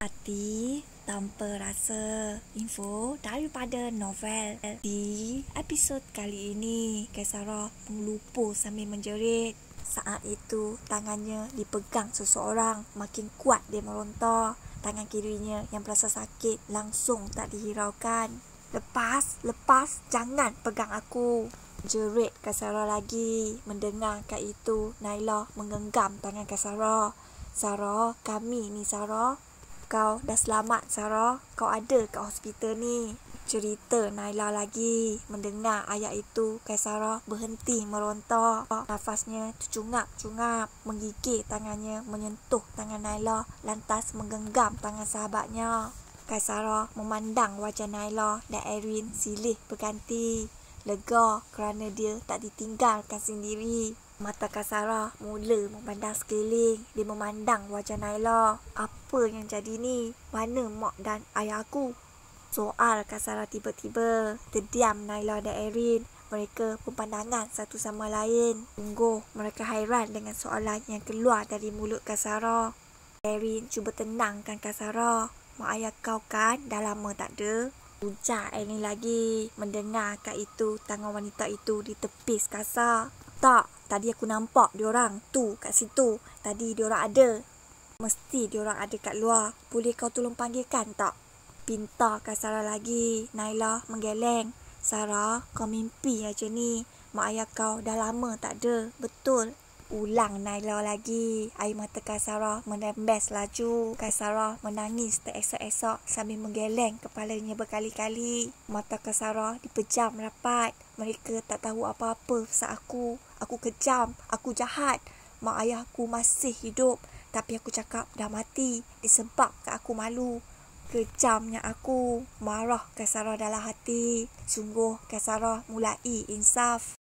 hati tanpa rasa info daripada novel di episod kali ini Kesara melupa sambil menjerit saat itu tangannya dipegang seseorang makin kuat dia merontok tangan kirinya yang berasa sakit langsung tak dihiraukan lepas lepas jangan pegang aku jerit Kesara lagi mendengar kat itu Naila menggenggam tangan Kesara Sarah, kami ni Sarah, kau dah selamat Sarah. Kau ada kat hospital ni. Cerita Naila lagi mendengar ayat itu Kaisara berhenti merontok. Nafasnya tercungap-cungap, menggigil tangannya menyentuh tangan Naila lantas menggenggam tangan sahabatnya. Kaisara memandang wajah Naila dan Erin silih berganti. Lega kerana dia tak ditinggalkan sendiri. Mata Kasara mula memandang sekeliling. Dia memandang wajah Naila. Apa yang jadi ni? Mana mak dan ayah aku? Soal Kasara tiba-tiba. Terdiam Naila dan Erin. Mereka pemandangan satu sama lain. tunggu mereka hairan dengan soalan yang keluar dari mulut Kasara. Erin cuba tenangkan Kasara. Mak ayah kau kan dah lama tak ada? Ujar Aileen lagi mendengar kat itu tangan wanita itu ditepis kasar. Tak, tadi aku nampak diorang tu kat situ. Tadi diorang ada. Mesti diorang ada kat luar. Boleh kau tolong panggilkan tak? Pinta kat Sarah lagi. Naila menggeleng. Sarah, kau mimpi aja ni. Mak ayah kau dah lama tak ada. Betul. Ulang Naila lagi. Air mata Kasarah menembes laju. Kasarah menangis teresok-esok sambil menggeleng kepalanya berkali-kali. Mata Kasarah dipejam rapat. Mereka tak tahu apa-apa pasal aku. Aku kejam. Aku jahat. Mak ayahku masih hidup. Tapi aku cakap dah mati disebabkan aku malu. Kejamnya aku. Marah Kasarah dalam hati. Sungguh Kasarah mulai insaf.